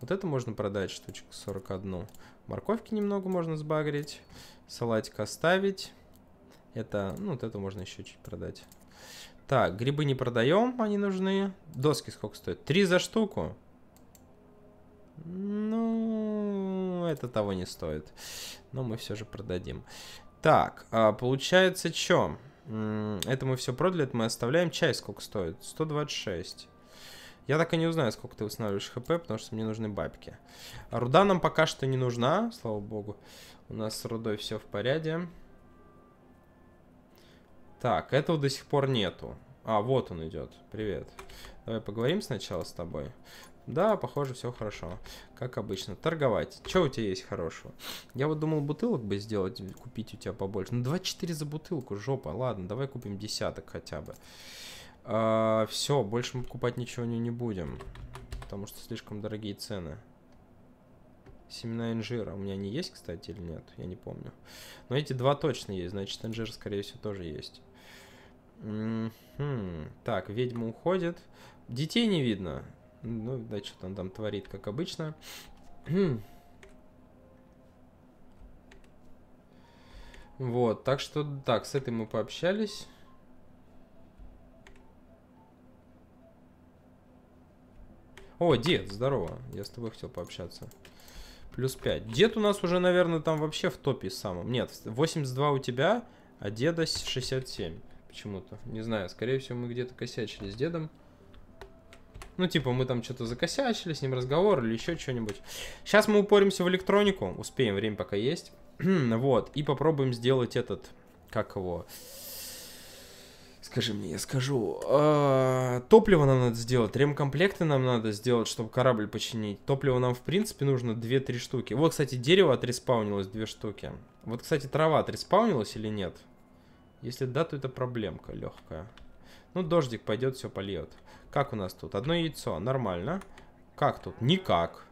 Вот это можно продать штучек 41. Морковки немного можно сбагрить. Салатик оставить. Это, ну, вот это можно еще чуть продать. Так, грибы не продаем, они нужны. Доски сколько стоят? Три за штуку. Ну, это того не стоит. Но мы все же продадим. Так, а получается, что? Это мы все продали, это мы оставляем. Чай сколько стоит? 126. Я так и не узнаю, сколько ты восстанавливаешь хп, потому что мне нужны бабки. руда нам пока что не нужна, слава богу. У нас с рудой все в порядке. Так, этого до сих пор нету. А, вот он идет. Привет. Давай поговорим сначала с тобой. Да, похоже, все хорошо. Как обычно. Торговать. Что у тебя есть хорошего? Я вот думал, бутылок бы сделать, купить у тебя побольше. Ну, 24 за бутылку, жопа. Ладно, давай купим десяток хотя бы. А, все, больше мы покупать ничего не, не будем. Потому что слишком дорогие цены. Семена инжира. У меня они есть, кстати, или нет? Я не помню. Но эти два точно есть. Значит, инжир, скорее всего, тоже есть. Mm -hmm. Так, ведьма уходит. Детей не видно. Ну, да, что-то он там творит, как обычно. вот, так что, так, с этой мы пообщались. О, дед, здорово. Я с тобой хотел пообщаться. Плюс 5. Дед у нас уже, наверное, там вообще в топе самом. Нет, 82 у тебя, а деда 67. Почему-то. Не знаю, скорее всего, мы где-то косячили с дедом. Ну, типа, мы там что-то закосячили, с ним разговор или еще что-нибудь. Сейчас мы упоримся в электронику. Успеем, время пока есть. вот, и попробуем сделать этот... Как его? Скажи мне, я скажу. А, топливо нам надо сделать, ремкомплекты нам надо сделать, чтобы корабль починить. Топливо нам, в принципе, нужно 2-3 штуки. Вот, кстати, дерево отреспаунилось 2 штуки. Вот, кстати, трава отреспаунилась или нет? Если да, то это проблемка легкая. Ну, дождик пойдет, все польет. Как у нас тут? Одно яйцо. Нормально. Как тут? Никак.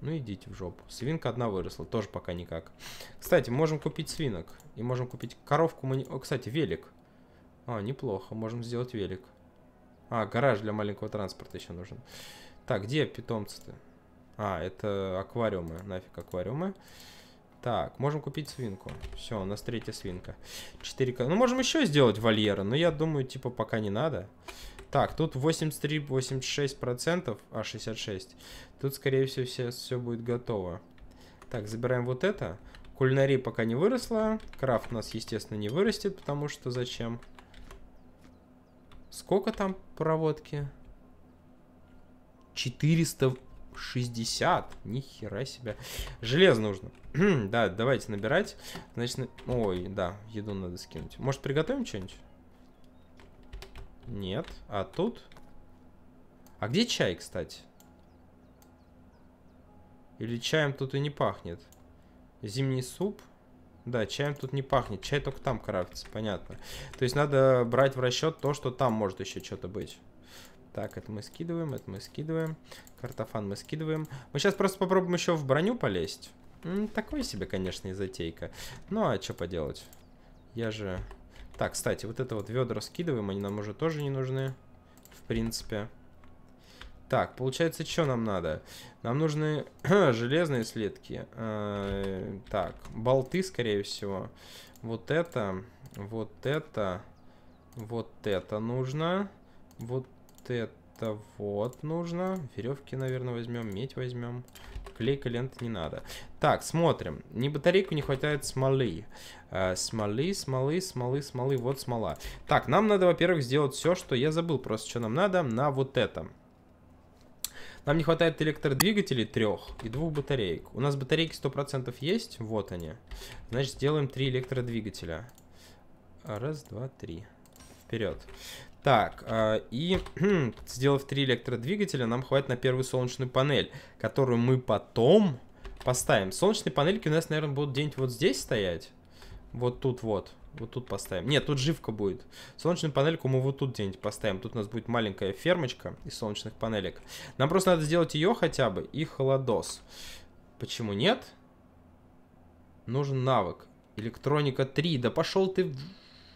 Ну, идите в жопу. Свинка одна выросла. Тоже пока никак. Кстати, можем купить свинок. И можем купить коровку. Мы... О, кстати, велик. А, неплохо. Можем сделать велик. А, гараж для маленького транспорта еще нужен. Так, где питомцы-то? А, это аквариумы. Нафиг аквариумы. Аквариумы. Так, можем купить свинку. Все, у нас третья свинка. 4... Ну, можем еще сделать вольера, но я думаю, типа, пока не надо. Так, тут 83-86%, а 66. Тут, скорее всего, все, все будет готово. Так, забираем вот это. Кулинария пока не выросла. Крафт у нас, естественно, не вырастет, потому что зачем? Сколько там проводки? 400... 60. Нихера себе. Железо нужно. да, давайте набирать. Значит, на... ой, да, еду надо скинуть. Может, приготовим что-нибудь? Нет. А тут? А где чай, кстати? Или чаем тут и не пахнет? Зимний суп? Да, чаем тут не пахнет. Чай только там крафтится, понятно. То есть надо брать в расчет то, что там может еще что-то быть. Так, это мы скидываем, это мы скидываем. Картофан мы скидываем. Мы сейчас просто попробуем еще в броню полезть. М -м, такой себе, конечно, и затейка. Ну, а что поделать? Я же... Так, кстати, вот это вот ведра скидываем. Они нам уже тоже не нужны. В принципе. Так, получается, что нам надо? Нам нужны железные слитки. Э -э так, болты, скорее всего. Вот это, вот это, вот это нужно. Вот это вот нужно. Веревки, наверное, возьмем, медь возьмем. Клейка лент не надо. Так, смотрим. Ни батарейку не хватает смолы. Э, смолы, смолы, смолы, смолы. Вот смола. Так, нам надо, во-первых, сделать все, что я забыл просто, что нам надо на вот этом. Нам не хватает электродвигателей трех и двух батареек. У нас батарейки 100% есть. Вот они. Значит, сделаем три электродвигателя. Раз, два, три. Вперед. Так, э, и сделав три электродвигателя, нам хватит на первую солнечную панель, которую мы потом поставим. Солнечные панельки у нас, наверное, будут где-нибудь вот здесь стоять. Вот тут вот. Вот тут поставим. Нет, тут живка будет. Солнечную панельку мы вот тут где-нибудь поставим. Тут у нас будет маленькая фермочка из солнечных панелек. Нам просто надо сделать ее хотя бы и холодос. Почему нет? Нужен навык. Электроника 3. Да пошел ты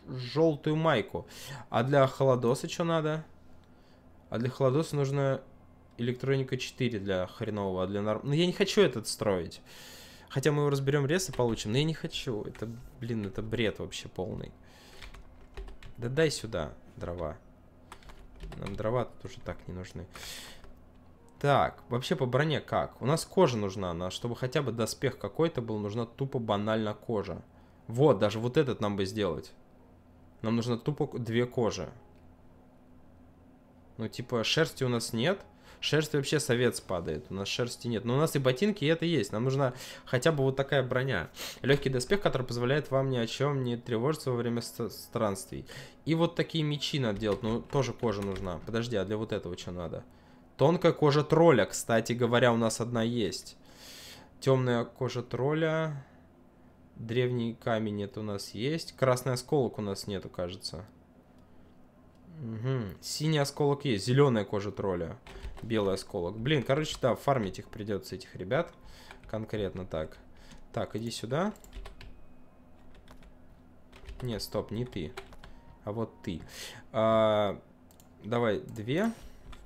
желтую майку. А для холодоса что надо? А для холодоса нужно электроника 4 для хренового, а для норм... Но ну, я не хочу этот строить. Хотя мы его разберем рез и получим, но я не хочу. Это, блин, это бред вообще полный. Да дай сюда дрова. Нам дрова тут уже так не нужны. Так, вообще по броне как? У нас кожа нужна, но чтобы хотя бы доспех какой-то был, нужна тупо банально кожа. Вот, даже вот этот нам бы сделать. Нам нужно тупо две кожи. Ну, типа, шерсти у нас нет. Шерсть вообще совет спадает. У нас шерсти нет. Но у нас и ботинки, и это есть. Нам нужна хотя бы вот такая броня. Легкий доспех, который позволяет вам ни о чем не тревожиться во время странствий. И вот такие мечи надо делать. Ну, тоже кожа нужна. Подожди, а для вот этого что надо? Тонкая кожа тролля, кстати говоря, у нас одна есть. Темная кожа тролля. Древний камень это у нас есть. Красный осколок у нас нету, кажется. Угу. Синий осколок есть. Зеленая кожа тролля. Белый осколок. Блин, короче, да, фармить их придется, этих ребят. Конкретно так. Так, иди сюда. не стоп, не ты. А вот ты. А, давай, две.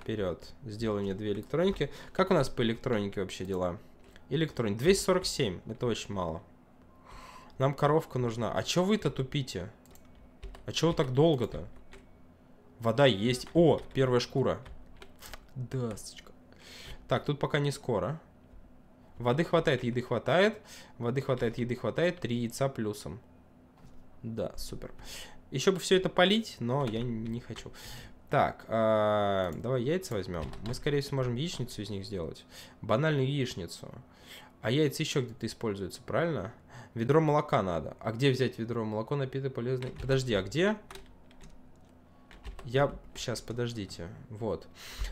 Вперед. Сделай мне две электроники. Как у нас по электронике вообще дела? Электроник. 247. Это очень мало. Нам коровка нужна. А чё вы-то тупите? А чё вы так долго-то? Вода есть. О, первая шкура. Дасточка. Так, тут пока не скоро. Воды хватает, еды хватает. Воды хватает, еды хватает. Три яйца плюсом. Да, супер. Еще бы все это полить, но я не хочу. Так, э, давай яйца возьмем. Мы, скорее всего, можем яичницу из них сделать. Банальную яичницу. А яйца еще где-то используются, правильно? Правильно. Ведро молока надо. А где взять ведро молоко, напиток полезный? Подожди, а где? Я... Сейчас, подождите. Вот.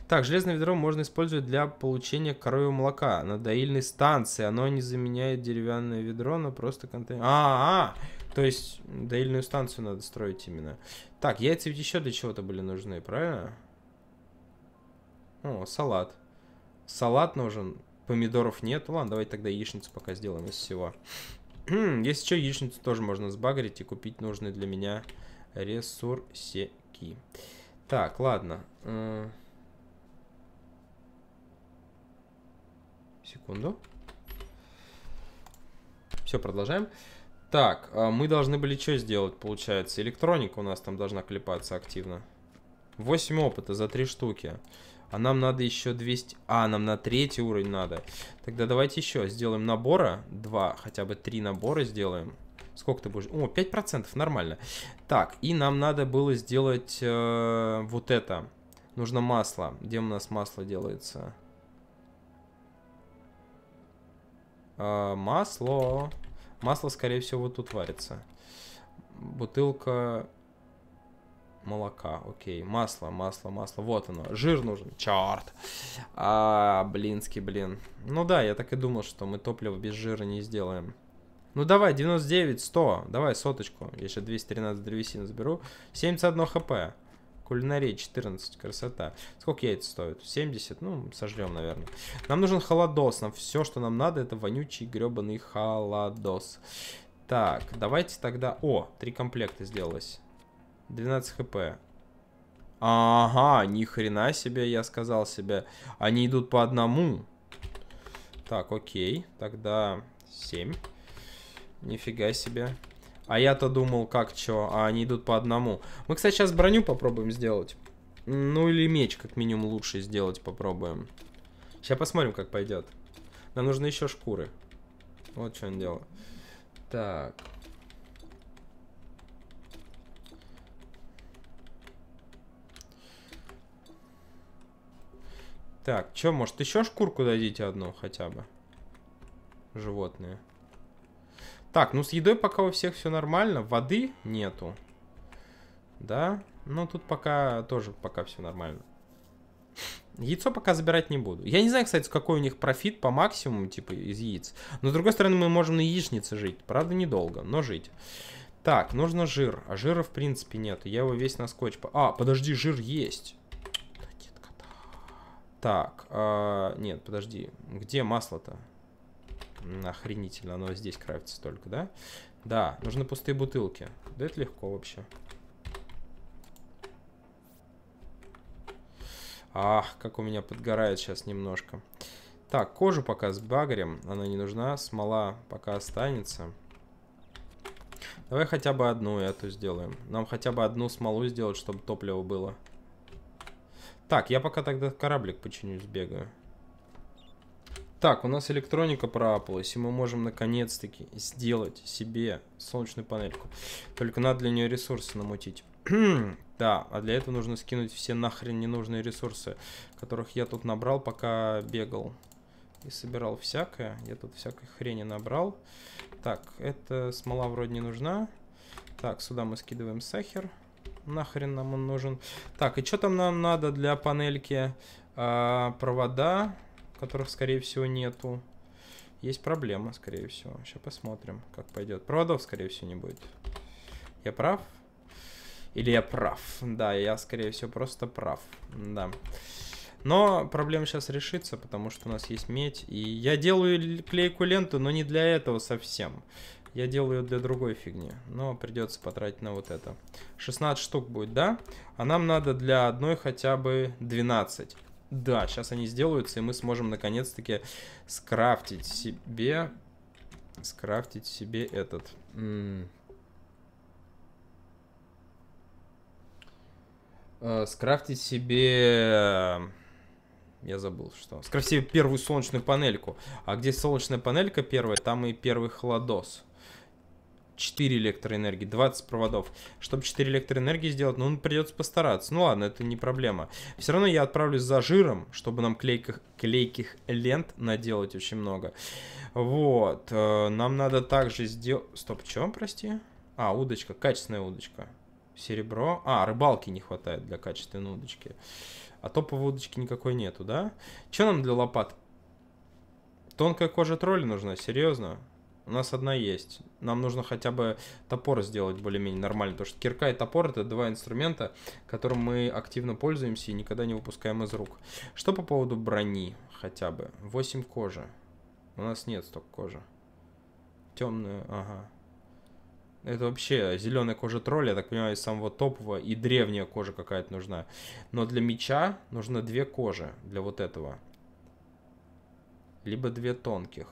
Так, железное ведро можно использовать для получения коровьего молока на доильной станции. Оно не заменяет деревянное ведро, но просто контейнер... А, -а, То есть доильную станцию надо строить именно. Так, яйца ведь еще для чего-то были нужны, правильно? О, салат. Салат нужен. Помидоров нет. Ладно, давайте тогда яичницу пока сделаем из всего. Если что, яичницу тоже можно сбагрить и купить нужные для меня ресурсики. Так, ладно. Э. Секунду. Все, продолжаем. Так, а мы должны были что сделать, получается? Электроника у нас там должна клепаться активно. 8 опыта за 3 штуки. А нам надо еще 200... А, нам на третий уровень надо. Тогда давайте еще сделаем набора. Два, хотя бы три набора сделаем. Сколько ты будешь? О, 5%, нормально. Так, и нам надо было сделать э, вот это. Нужно масло. Где у нас масло делается? Э, масло. Масло, скорее всего, вот тут варится. Бутылка молока, окей, масло, масло, масло, вот оно, жир нужен, черт, а, блинский, блин, ну да, я так и думал, что мы топливо без жира не сделаем, ну давай, 99, 100, давай соточку, я сейчас 213 древесины заберу, 71 хп, кулинария 14, красота, сколько яиц стоит, 70, ну, сожрем, наверное, нам нужен холодос, нам все, что нам надо, это вонючий гребаный холодос, так, давайте тогда... О, три комплекта сделалось. 12 хп. Ага, ни хрена себе, я сказал себе. Они идут по одному. Так, окей. Тогда 7. Нифига себе. А я-то думал, как чё, а они идут по одному. Мы, кстати, сейчас броню попробуем сделать. Ну или меч, как минимум, лучше сделать попробуем. Сейчас посмотрим, как пойдет. Нам нужны еще шкуры. Вот что он делал. Так, Так, что, может, еще шкурку дадите одну хотя бы? Животные. Так, ну с едой пока у всех все нормально. Воды нету. Да? Ну тут пока тоже пока все нормально. Яйцо пока забирать не буду. Я не знаю, кстати, какой у них профит по максимуму, типа, из яиц. Но, с другой стороны, мы можем на яичнице жить. Правда, недолго, но жить. Так, нужно жир. А жира, в принципе, нет. Я его весь на скотч... По... А, подожди, жир есть. Так, э, нет, подожди. Где масло-то? Охренительно, оно здесь крафтится только, да? Да, нужны пустые бутылки. Да это легко вообще. Ах, как у меня подгорает сейчас немножко. Так, кожу пока с багрем, она не нужна. Смола пока останется. Давай хотя бы одну эту сделаем. Нам хотя бы одну смолу сделать, чтобы топливо было. Так, я пока тогда кораблик починю, сбегаю. Так, у нас электроника проапалась, и мы можем наконец-таки сделать себе солнечную панельку. Только надо для нее ресурсы намутить. да, а для этого нужно скинуть все нахрен ненужные ресурсы, которых я тут набрал, пока бегал и собирал всякое. Я тут всякой хрени набрал. Так, эта смола вроде не нужна. Так, сюда мы скидываем сахар. Нахрен нам он нужен. Так, и что там нам надо для панельки? А, провода, которых, скорее всего, нету. Есть проблема, скорее всего. Сейчас посмотрим, как пойдет. Проводов, скорее всего, не будет. Я прав? Или я прав? Да, я, скорее всего, просто прав. Да. Но проблема сейчас решится, потому что у нас есть медь. И я делаю клейку ленту, но не для этого совсем. Я делаю для другой фигни, но придется потратить на вот это. 16 штук будет, да? А нам надо для одной хотя бы 12. Да, сейчас они сделаются, и мы сможем наконец-таки скрафтить себе... Скрафтить себе этот... М э, скрафтить себе... Я забыл, что... Скрафтить себе первую солнечную панельку. А где солнечная панелька первая, там и первый холодос. 4 электроэнергии, 20 проводов. Чтобы 4 электроэнергии сделать, ну, придется постараться. Ну ладно, это не проблема. Все равно я отправлюсь за жиром, чтобы нам клейких, клейких лент наделать очень много. Вот. Э, нам надо также сделать... Стоп, чем, прости? А, удочка, качественная удочка. Серебро. А, рыбалки не хватает для качественной удочки. А топовой удочки никакой нету, да? Что нам для лопат? Тонкая кожа тролля нужна, серьезно? У нас одна есть нам нужно хотя бы топор сделать более-менее нормально, потому что кирка и топор это два инструмента, которым мы активно пользуемся и никогда не выпускаем из рук. Что по поводу брони хотя бы? 8 кожи. У нас нет столько кожи. Темную, ага. Это вообще зеленая кожа тролля, я так понимаю, из самого топового, и древняя кожа какая-то нужна. Но для меча нужно две кожи, для вот этого. Либо две тонких.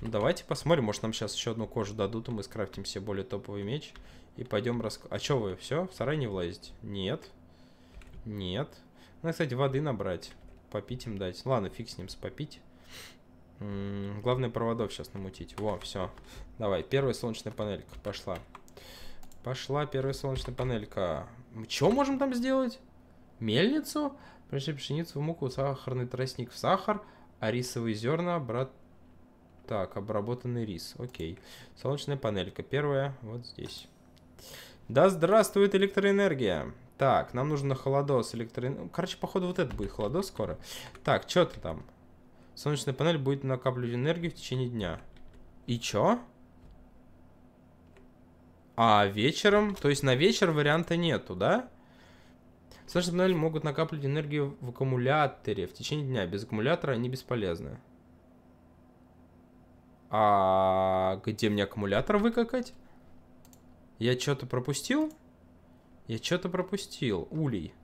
Ну, давайте посмотрим, может нам сейчас еще одну кожу дадут, и мы скрафтим себе более топовый меч. И пойдем раск. А что вы, все, в сарай не влазите? Нет. Нет. Надо, кстати, воды набрать. Попить им дать. Ладно, фиг с ним, спопить. М-м, главное, проводов сейчас намутить. Во, все. Давай, первая солнечная панелька. Пошла. Пошла первая солнечная панелька. Что можем там сделать? Мельницу? Пришли пшеницу в муку, сахарный тростник в сахар, а рисовые зерна, брат так, обработанный рис. Окей. Солнечная панелька. Первая вот здесь. Да здравствует электроэнергия. Так, нам нужно холодос электроэнергии. Ну, короче, походу вот это будет холодос скоро. Так, что то там? Солнечная панель будет накапливать энергию в течение дня. И чё? А вечером? То есть на вечер варианта нету, Да. Солнечные панели могут накапливать энергию в аккумуляторе в течение дня. Без аккумулятора они бесполезны. А где мне аккумулятор выкакать? Я что-то пропустил? Я что-то пропустил. Улей.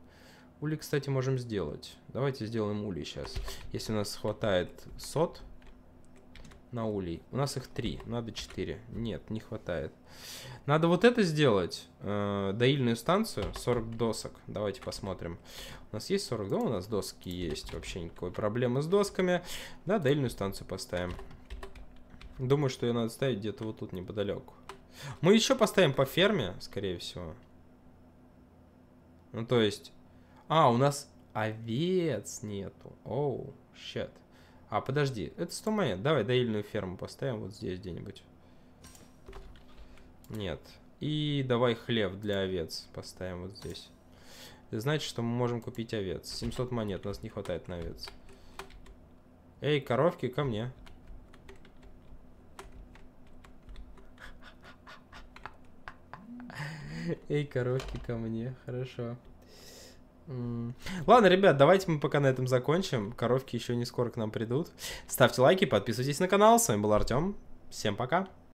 Улей, кстати, можем сделать. Давайте сделаем улей сейчас. Если у нас хватает сот на улей. У нас их три, надо четыре. Нет, не хватает. Надо вот это сделать. Э, доильную станцию, 40 досок. Давайте посмотрим. У нас есть 40, да, у нас доски есть. Вообще никакой проблемы с досками. Да, доильную станцию поставим. Думаю, что ее надо ставить где-то вот тут неподалеку. Мы еще поставим по ферме, скорее всего. Ну, то есть... А, у нас овец нету. Оу, oh, щет. А, подожди, это 100 монет. Давай доильную ферму поставим вот здесь где-нибудь. Нет. И давай хлеб для овец поставим вот здесь. Это значит, что мы можем купить овец. 700 монет, у нас не хватает на овец. Эй, коровки, ко мне. Эй, коровки ко мне. Хорошо. Ладно, ребят, давайте мы пока на этом закончим. Коровки еще не скоро к нам придут. Ставьте лайки, подписывайтесь на канал. С вами был Артем. Всем пока.